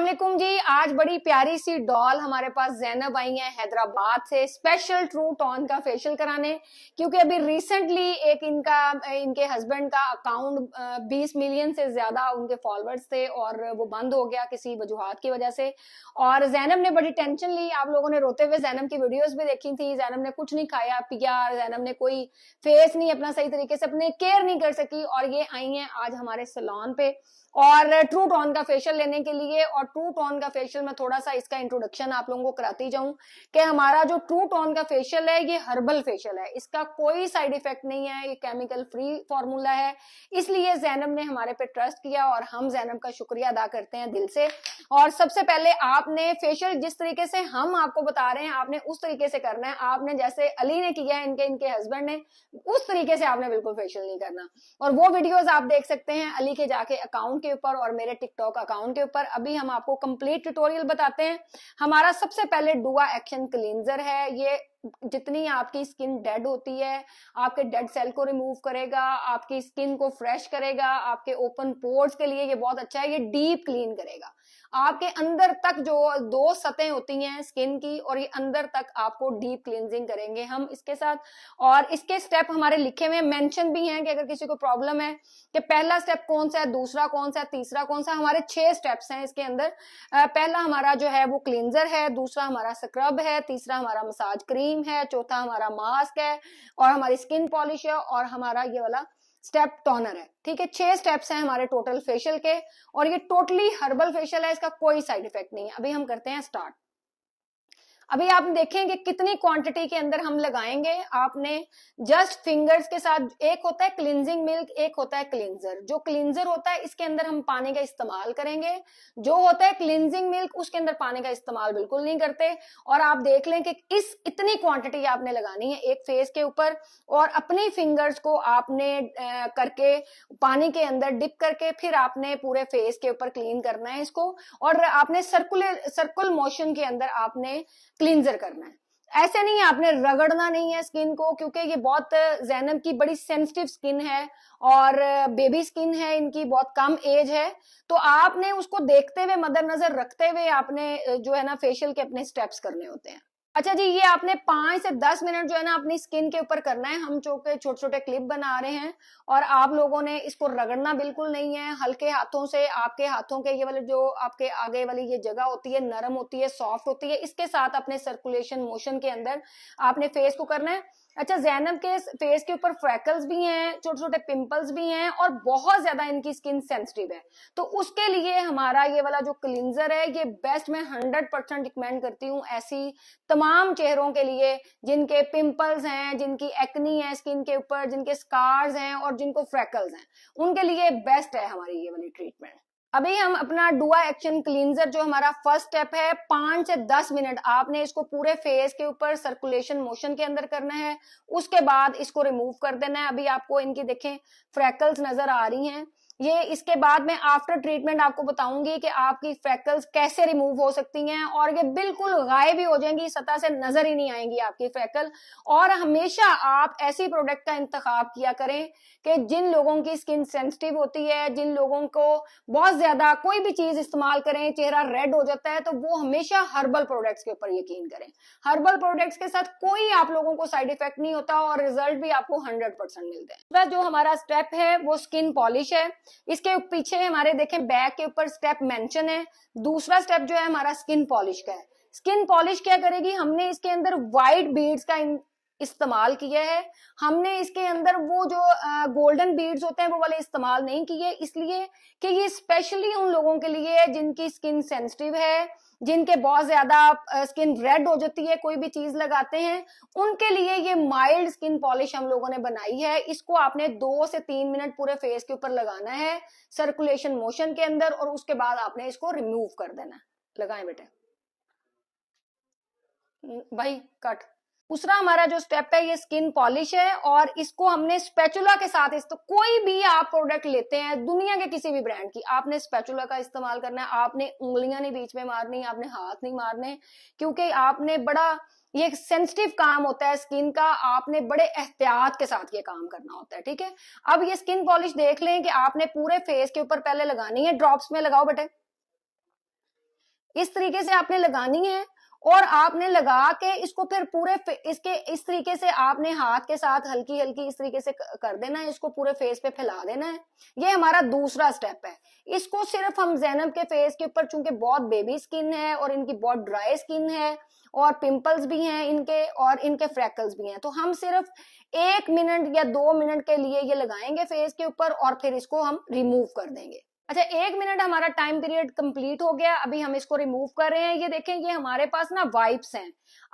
असलाकुम जी आज बड़ी प्यारी सी डॉल हमारे पास जैनब आई है हैदराबाद से स्पेशल ट्रू टॉन का फेशियल कराने क्योंकि अभी रिसेंटली एक इनका इनके हस्बैंड का अकाउंट 20 मिलियन से ज्यादा उनके फॉलोअर्स थे और वो बंद हो गया किसी वजूहत की वजह से और जैनब ने बड़ी टेंशन ली आप लोगों ने रोते हुए जैनब की वीडियोज भी देखी थी जैनब ने कुछ नहीं खाया पिया जैनब ने कोई फेस नहीं अपना सही तरीके से अपने केयर नहीं कर सकी और ये आई है आज हमारे सलोन पे और ट्रू टॉन का फेशियल लेने के लिए और ट्रू टोन का फेशियल मैं थोड़ा सा इसका इंट्रोडक्शन आप लोगों को कराती जाऊं कि हमारा जो ट्रू टोन का फेशियल है ये हर्बल फेशियल है इसका कोई साइड इफेक्ट नहीं है ये केमिकल फ्री फॉर्मूला है इसलिए जैनब ने हमारे पे ट्रस्ट किया और हम जैनब का शुक्रिया अदा करते हैं दिल से और सबसे पहले आपने फेशियल जिस तरीके से हम आपको बता रहे हैं आपने उस तरीके से करना है आपने जैसे अली ने किया है इनके इनके हस्बैंड ने उस तरीके से आपने बिल्कुल फेशियल नहीं करना और वो वीडियोज आप देख सकते हैं अली के जाके अकाउंट के ऊपर और मेरे टिकटॉक अकाउंट के ऊपर अभी हम आपको कंप्लीट ट्यूटोरियल बताते हैं हमारा सबसे पहले डुआ एक्शन क्लींजर है ये जितनी आपकी स्किन डेड होती है आपके डेड सेल को रिमूव करेगा आपकी स्किन को फ्रेश करेगा आपके ओपन पोर्स के लिए ये बहुत अच्छा है ये डीप क्लीन करेगा आपके अंदर तक जो दो सतह होती हैं स्किन की और ये अंदर तक आपको डीप क्लिनजिंग करेंगे हम इसके साथ और इसके स्टेप हमारे लिखे हुए मेंशन भी हैं कि अगर किसी को प्रॉब्लम है कि पहला स्टेप कौन सा है दूसरा कौन सा है तीसरा कौन सा हमारे छह स्टेप्स हैं इसके अंदर पहला हमारा जो है वो क्लिनजर है दूसरा हमारा स्क्रब है तीसरा हमारा मसाज क्रीम है चौथा हमारा मास्क है और हमारी स्किन पॉलिश है और हमारा ये वाला स्टेप टॉनर है ठीक है छह स्टेप्स हैं हमारे टोटल फेशियल के और ये टोटली हर्बल फेशियल है इसका कोई साइड इफेक्ट नहीं है अभी हम करते हैं स्टार्ट अभी आप देखेंगे कितनी क्वांटिटी के अंदर हम लगाएंगे आपने जस्ट फिंगर्स के साथ एक होता है क्लिनजिंग मिल्क एक होता है क्लिनजर जो क्लिनजर होता है इसके अंदर हम पानी का इस्तेमाल करेंगे जो होता है क्लिनजिंग मिल्क उसके अंदर पानी का इस्तेमाल बिल्कुल नहीं करते और आप देख लें कि इस इतनी क्वांटिटी आपने लगानी है एक फेस के ऊपर और अपनी फिंगर्स को आपने करके पानी के अंदर डिप करके फिर आपने पूरे फेस के ऊपर क्लीन करना है इसको और आपने सर्कुलर सर्कुल मोशन के अंदर आपने क्लिनजर करना है ऐसे नहीं है आपने रगड़ना नहीं है स्किन को क्योंकि ये बहुत जैनब की बड़ी सेंसिटिव स्किन है और बेबी स्किन है इनकी बहुत कम एज है तो आपने उसको देखते हुए मदर नजर रखते हुए आपने जो है ना फेशियल के अपने स्टेप्स करने होते हैं अच्छा जी ये आपने पांच से दस मिनट जो है ना अपनी स्किन के ऊपर करना है हम चौके छोटे छोटे क्लिप बना रहे हैं और आप लोगों ने इसको रगड़ना बिल्कुल नहीं है हल्के हाथों से आपके हाथों के ये वाले जो आपके आगे वाली ये जगह होती है नरम होती है सॉफ्ट होती है इसके साथ अपने सर्कुलेशन मोशन के अंदर आपने फेस को करना है अच्छा जैनब के फेस के ऊपर फ्रैकल्स भी हैं छोटे छोटे पिंपल्स भी हैं और बहुत ज्यादा इनकी स्किन सेंसिटिव है तो उसके लिए हमारा ये वाला जो क्लिनजर है ये बेस्ट मैं हंड्रेड परसेंट रिकमेंड करती हूँ ऐसी तमाम चेहरों के लिए जिनके पिंपल्स हैं जिनकी एक्नी है स्किन के ऊपर जिनके स्कार्स हैं और जिनको फ्रैकल्स हैं उनके लिए बेस्ट है हमारी ये वाली ट्रीटमेंट अभी हम अपना डुआ एक्शन क्लींजर जो हमारा फर्स्ट स्टेप है पांच से दस मिनट आपने इसको पूरे फेस के ऊपर सर्कुलेशन मोशन के अंदर करना है उसके बाद इसको रिमूव कर देना है अभी आपको इनकी देखें फ्रैकल्स नजर आ रही हैं ये इसके बाद मैं आफ्टर ट्रीटमेंट आपको बताऊंगी कि आपकी फ्रैकल्स कैसे रिमूव हो सकती हैं और ये बिल्कुल गायब ही हो जाएंगी सतह से नजर ही नहीं आएंगी आपकी फ्रैकल और हमेशा आप ऐसी प्रोडक्ट का इंतखा किया करें कि जिन लोगों की स्किन सेंसिटिव होती है जिन लोगों को बहुत ज्यादा कोई भी चीज इस्तेमाल करें चेहरा रेड हो जाता है तो वो हमेशा हर्बल प्रोडक्ट्स के ऊपर यकीन करें हर्बल प्रोडक्ट्स के साथ कोई आप लोगों को साइड इफेक्ट नहीं होता और रिजल्ट भी आपको हंड्रेड परसेंट मिलते हैं तो जो हमारा स्टेप है वो स्किन पॉलिश है इसके पीछे हमारे देखें बैक के ऊपर स्टेप मेंशन है दूसरा स्टेप जो है हमारा स्किन पॉलिश का है स्किन पॉलिश क्या करेगी हमने इसके अंदर वाइट बीड्स का इस्तेमाल किया है हमने इसके अंदर वो जो गोल्डन बीड्स होते हैं वो वाले इस्तेमाल नहीं किए इसलिए कि ये स्पेशली उन लोगों के लिए है जिनकी स्किन सेंसिटिव है जिनके बहुत ज्यादा स्किन रेड हो जाती है कोई भी चीज लगाते हैं उनके लिए ये माइल्ड स्किन पॉलिश हम लोगों ने बनाई है इसको आपने दो से तीन मिनट पूरे फेस के ऊपर लगाना है सर्कुलेशन मोशन के अंदर और उसके बाद आपने इसको रिमूव कर देना लगाए बेटे भाई कट दूसरा हमारा जो स्टेप है ये स्किन पॉलिश है और इसको हमने स्पेचुला के साथ इस तो कोई भी आप प्रोडक्ट लेते हैं दुनिया के किसी भी ब्रांड की आपने स्पेचुला का इस्तेमाल करना है आपने उंगलियां नहीं बीच में मारनी आपने हाथ नहीं मारने क्योंकि आपने बड़ा ये एक सेंसिटिव काम होता है स्किन का आपने बड़े एहतियात के साथ ये काम करना होता है ठीक है अब ये स्किन पॉलिश देख लें कि आपने पूरे फेस के ऊपर पहले लगानी है ड्रॉप्स में लगाओ बेटे इस तरीके से आपने लगानी है और आपने लगा के इसको फिर पूरे इसके इस तरीके से आपने हाथ के साथ हल्की हल्की इस तरीके से कर देना है इसको पूरे फेस पे फैला देना है ये हमारा दूसरा स्टेप है इसको सिर्फ हम जैनब के फेस के ऊपर चूंकि बहुत बेबी स्किन है और इनकी बहुत ड्राई स्किन है और पिंपल्स भी हैं इनके और इनके फ्रैकल्स भी हैं तो हम सिर्फ एक मिनट या दो मिनट के लिए ये लगाएंगे फेस के ऊपर और फिर इसको हम रिमूव कर देंगे अच्छा एक मिनट हमारा टाइम पीरियड कंप्लीट हो गया अभी हम इसको रिमूव कर रहे हैं ये देखें ये हमारे पास ना वाइप्स हैं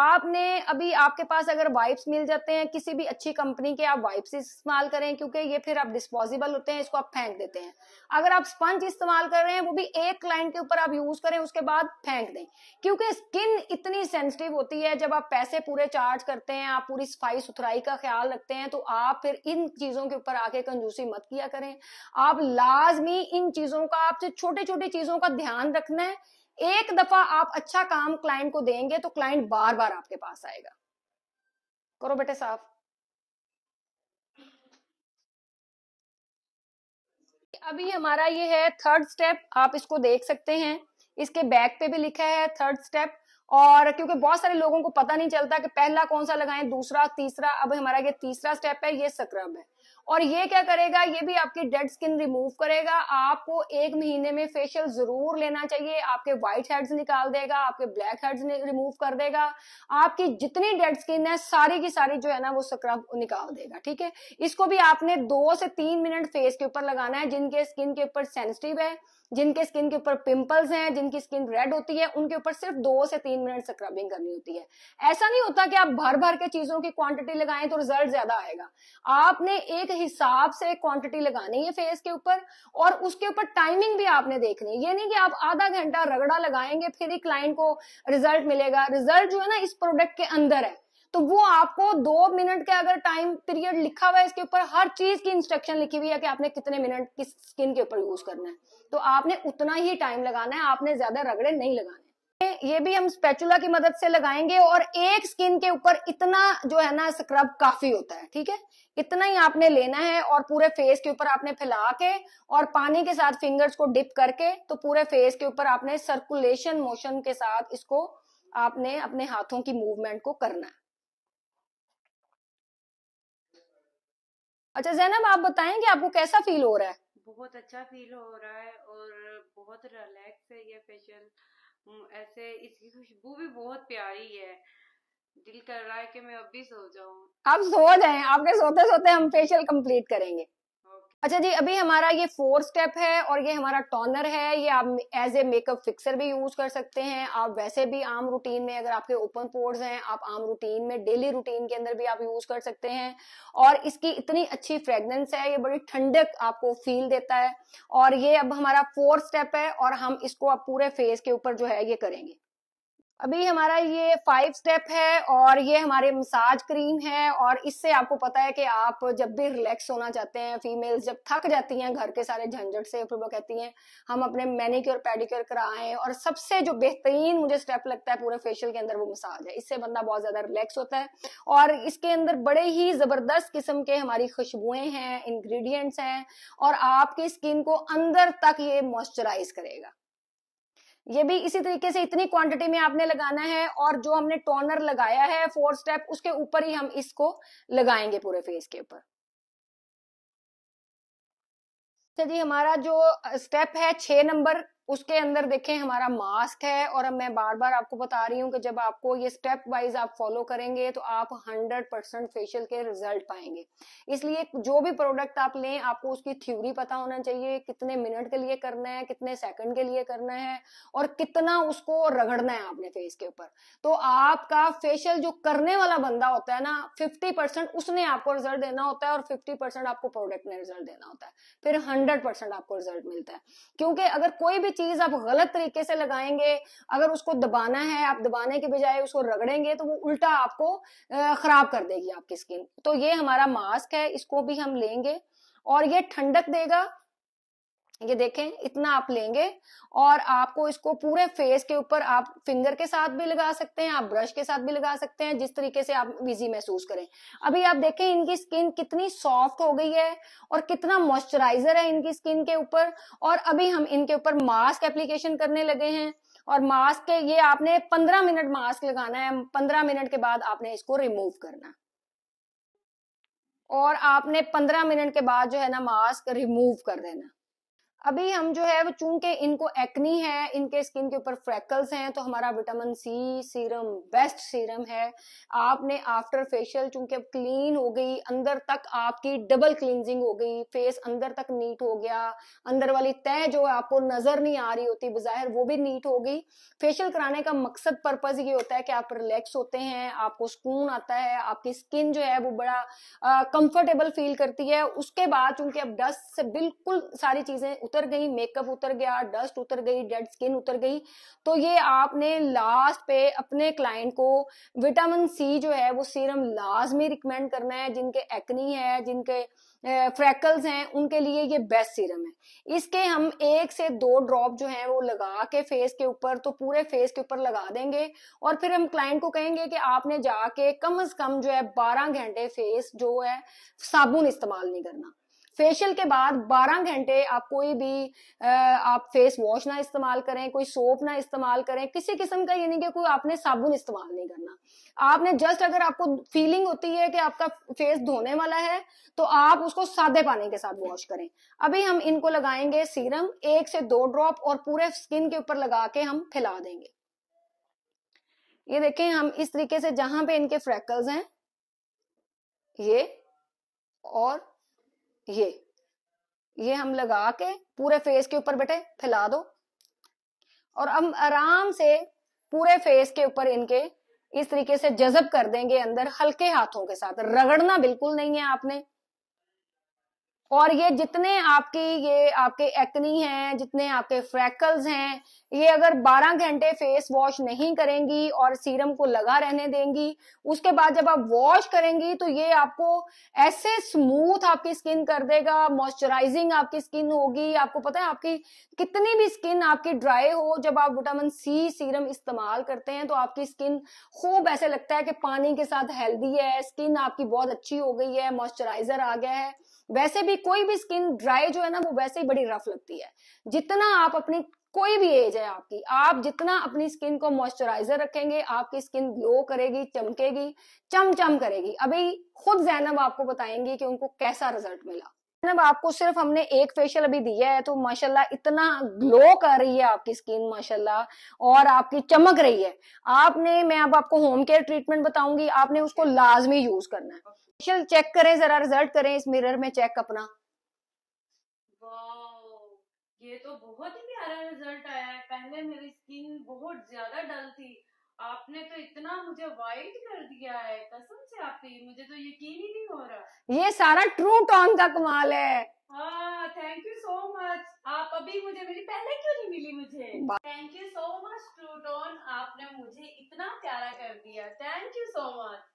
आपने अभी आपके पास अगर वाइप्स मिल जाते हैं किसी भी अच्छी कंपनी के आप वाइप्स इस्तेमाल करें क्योंकि ये फिर आप डिस्पोजेबल होते हैं इसको आप फेंक देते हैं अगर आप स्पंज इस्तेमाल कर रहे हैं वो भी एक क्लाइंट के ऊपर आप यूज करें उसके बाद फेंक दें क्योंकि स्किन इतनी सेंसिटिव होती है जब आप पैसे पूरे चार्ज करते हैं आप पूरी सफाई सुथराई का ख्याल रखते हैं तो आप फिर इन चीजों के ऊपर आके कंजूसी मत किया करें आप लाजमी इन चीजों का आपसे छोटे छोटे चीजों का ध्यान रखना है एक दफा आप अच्छा काम क्लाइंट को देंगे तो क्लाइंट बार बार आपके पास आएगा करो बेटे साहब अभी हमारा ये है थर्ड स्टेप आप इसको देख सकते हैं इसके बैक पे भी लिखा है थर्ड स्टेप और क्योंकि बहुत सारे लोगों को पता नहीं चलता कि पहला कौन सा लगाएं दूसरा तीसरा अब हमारा ये तीसरा स्टेप है ये सक्रम है और ये क्या करेगा ये भी आपकी डेड स्किन रिमूव करेगा आपको एक महीने में फेशियल जरूर लेना चाहिए आपके व्हाइट हेड्स निकाल देगा आपके ब्लैक हेड्स रिमूव कर देगा आपकी जितनी डेड स्किन है सारी की सारी जो है ना वो स्क्रब निकाल देगा ठीक है इसको भी आपने दो से तीन मिनट फेस के ऊपर लगाना है जिनके स्किन के ऊपर सेंसिटिव है जिनके स्किन के ऊपर पिंपल्स हैं जिनकी स्किन रेड होती है उनके ऊपर सिर्फ दो से तीन मिनट स्क्रबिंग करनी होती है ऐसा नहीं होता कि आप भर भर के चीजों की क्वांटिटी लगाएं तो रिजल्ट ज्यादा आएगा आपने एक हिसाब से क्वांटिटी लगानी है फेस के ऊपर और उसके ऊपर टाइमिंग भी आपने देखनी है ये नहीं कि आप आधा घंटा रगड़ा लगाएंगे फिर ही क्लाइंट को रिजल्ट मिलेगा रिजल्ट जो है ना इस प्रोडक्ट के अंदर है तो वो आपको दो मिनट का अगर टाइम पीरियड लिखा हुआ है इसके ऊपर हर चीज की इंस्ट्रक्शन लिखी हुई है कि आपने कितने मिनट किस स्किन के ऊपर यूज करना है तो आपने उतना ही टाइम लगाना है आपने ज्यादा रगड़े नहीं लगाने ये भी हम स्पेचुला की मदद से लगाएंगे और एक स्किन के ऊपर इतना जो है ना स्क्रब काफी होता है ठीक है इतना ही आपने लेना है और पूरे फेस के ऊपर आपने फैला के और पानी के साथ फिंगर्स को डिप करके तो पूरे फेस के ऊपर आपने सर्कुलेशन मोशन के साथ इसको आपने अपने हाथों की मूवमेंट को करना है अच्छा जैनब आप बताएं कि आपको कैसा फील हो रहा है बहुत अच्छा फील हो रहा है और बहुत रिलैक्स है ये फेशियल ऐसे इसकी खुशबू भी बहुत प्यारी है दिल कर रहा है कि मैं अब भी सो जाऊं आप सो जाएं आपके सोते सोते हम फेशियल कंप्लीट करेंगे अच्छा जी अभी हमारा ये फोर स्टेप है और ये हमारा टोनर है ये आप एज ए मेकअप फिक्सर भी यूज कर सकते हैं आप वैसे भी आम रूटीन में अगर आपके ओपन पोर्स हैं आप आम रूटीन में डेली रूटीन के अंदर भी आप यूज कर सकते हैं और इसकी इतनी अच्छी फ्रेगनेंस है ये बड़ी ठंडक आपको फील देता है और ये अब हमारा फोर्थ स्टेप है और हम इसको अब पूरे फेस के ऊपर जो है ये करेंगे अभी हमारा ये फाइव स्टेप है और ये हमारे मसाज क्रीम है और इससे आपको पता है कि आप जब भी रिलैक्स होना चाहते हैं फीमेल्स जब थक जाती हैं घर के सारे झंझट से फिर वो कहती हैं हम अपने मैनिक्योर पेडिक्योर कराएं और सबसे जो बेहतरीन मुझे स्टेप लगता है पूरे फेशियल के अंदर वो मसाज है इससे बंदा बहुत ज्यादा रिलैक्स होता है और इसके अंदर बड़े ही जबरदस्त किस्म के हमारी खुशबुएं हैं इन्ग्रीडियंट्स हैं और आपकी स्किन को अंदर तक ये मॉइस्चराइज करेगा ये भी इसी तरीके से इतनी क्वांटिटी में आपने लगाना है और जो हमने टोनर लगाया है फोर स्टेप उसके ऊपर ही हम इसको लगाएंगे पूरे फेस के ऊपर जी हमारा जो स्टेप है छह नंबर उसके अंदर देखें हमारा मास्क है और अब मैं बार बार आपको बता रही हूँ कि जब आपको ये स्टेप वाइज आप फॉलो करेंगे तो आप 100 परसेंट फेशियल के रिजल्ट पाएंगे इसलिए जो भी प्रोडक्ट आप लें आपको उसकी थ्योरी पता होना चाहिए कितने मिनट के लिए करना है कितने सेकंड के लिए करना है और कितना उसको रगड़ना है आपने फेस के ऊपर तो आपका फेशियल जो करने वाला बंदा होता है ना फिफ्टी परसेंट उसने आपको रिजल्ट देना होता है और फिफ्टी परसेंट आपको प्रोडक्ट ने रिजल्ट देना होता है फिर हंड्रेड परसेंट आपको रिजल्ट मिलता है क्योंकि अगर कोई भी चीज आप गलत तरीके से लगाएंगे अगर उसको दबाना है आप दबाने के बजाय उसको रगड़ेंगे तो वो उल्टा आपको खराब कर देगी आपकी स्किन तो ये हमारा मास्क है इसको भी हम लेंगे और ये ठंडक देगा ये देखें इतना आप लेंगे और आपको इसको पूरे फेस के ऊपर आप फिंगर के साथ भी लगा सकते हैं आप ब्रश के साथ भी लगा सकते हैं जिस तरीके से आप बिजी महसूस करें अभी आप देखें इनकी स्किन कितनी सॉफ्ट हो गई है और कितना मॉइस्चराइजर है इनकी स्किन के ऊपर और अभी हम इनके ऊपर मास्क एप्लीकेशन करने लगे हैं और मास्क के ये आपने पंद्रह मिनट मास्क लगाना है पंद्रह मिनट के बाद आपने इसको रिमूव करना और आपने पंद्रह मिनट के बाद जो है ना मास्क रिमूव कर देना अभी हम जो है वो चूंकि इनको एक्नी है इनके स्किन के ऊपर फ्रैकल्स हैं तो हमारा vitamin C serum best serum है आपने आफ्टर फेशियल चूंकि अब क्लीन हो गई अंदर तक आपकी डबल क्लींजिंग हो गई फेस अंदर तक नीट हो गया अंदर वाली तय जो है आपको नजर नहीं आ रही होती बाहर वो भी नीट हो गई फेशियल कराने का मकसद पर्पज ये होता है कि आप रिलैक्स होते हैं आपको सुकून आता है आपकी स्किन जो है वो बड़ा कंफर्टेबल फील करती है उसके बाद चूंकि अब डस्ट से बिल्कुल सारी चीजें उतर गई मेकअप उतर गया डस्ट उतर गई डेड स्किन उतर गई तो ये आपने लास्ट पे अपने क्लाइंट को विटामिन सी जो है वो सीरम लाजमी रिकमेंड करना है जिनके एक्नी है जिनके फ्रैकल्स हैं उनके लिए ये बेस्ट सीरम है इसके हम एक से दो ड्रॉप जो है वो लगा के फेस के ऊपर तो पूरे फेस के ऊपर लगा देंगे और फिर हम क्लाइंट को कहेंगे कि आपने जाके कम से कम जो है बारह घंटे फेस जो है साबुन इस्तेमाल नहीं करना फेशियल के बाद 12 घंटे आप कोई भी आप फेस वॉश ना इस्तेमाल करें कोई सोप ना इस्तेमाल करें किसी किस्म का ये नहीं कि कोई आपने साबुन इस्तेमाल नहीं करना आपने जस्ट अगर आपको फीलिंग होती है कि आपका फेस धोने वाला है तो आप उसको सादे पानी के साथ वॉश करें अभी हम इनको लगाएंगे सीरम एक से दो ड्रॉप और पूरे स्किन के ऊपर लगा के हम फैला देंगे ये देखें हम इस तरीके से जहां पे इनके फ्रैकल्स हैं ये और ये ये हम लगा के पूरे फेस के ऊपर बेटे फैला दो और हम आराम से पूरे फेस के ऊपर इनके इस तरीके से जजब कर देंगे अंदर हल्के हाथों के साथ रगड़ना बिल्कुल नहीं है आपने और ये जितने आपकी ये आपके एक्नी हैं जितने आपके फ्रैकल्स हैं ये अगर 12 घंटे फेस वॉश नहीं करेंगी और सीरम को लगा रहने देंगी उसके बाद जब आप वॉश करेंगी तो ये आपको ऐसे स्मूथ आपकी स्किन कर देगा मॉइस्चराइजिंग आपकी स्किन होगी आपको पता है आपकी कितनी भी स्किन आपकी ड्राई हो जब आप विटामिन सी सीरम इस्तेमाल करते हैं तो आपकी स्किन खूब ऐसे लगता है कि पानी के साथ हेल्दी है स्किन आपकी बहुत अच्छी हो गई है मॉइस्चराइजर आ गया है वैसे भी कोई भी स्किन ड्राई जो है ना वो वैसे ही बड़ी रफ लगती है जितना आप अपनी कोई भी एज है आपकी आप जितना अपनी स्किन को मॉइस्चराइजर रखेंगे आपकी स्किन ग्लो करेगी चमकेगी चम चम करेगी अभी खुद जैनब आपको बताएंगे कि उनको कैसा रिजल्ट मिला जैनब आपको सिर्फ हमने एक फेशियल अभी दिया है तो माशाल्लाह इतना ग्लो कर रही है आपकी स्किन माशाल्लाह और आपकी चमक रही है आपने मैं अब आपको होम केयर ट्रीटमेंट बताऊंगी आपने उसको लाजमी यूज करना है फेशियल चेक करें जरा रिजल्ट करें इस मिरर में चेक अपना ये तो बहुत ही प्यारा रिजल्ट आया है पहले मेरी स्किन बहुत ज्यादा डल थी आपने तो इतना मुझे वाइट कर दिया है कसम से आपकी मुझे तो यकीन ही नहीं हो रहा ये सारा ट्रू टॉन का कमाल है थैंक यू सो मच आप अभी मुझे मिली पहले क्यों नहीं मिली मुझे thank you so much true tone आपने मुझे इतना प्यारा कर दिया थैंक यू सो मच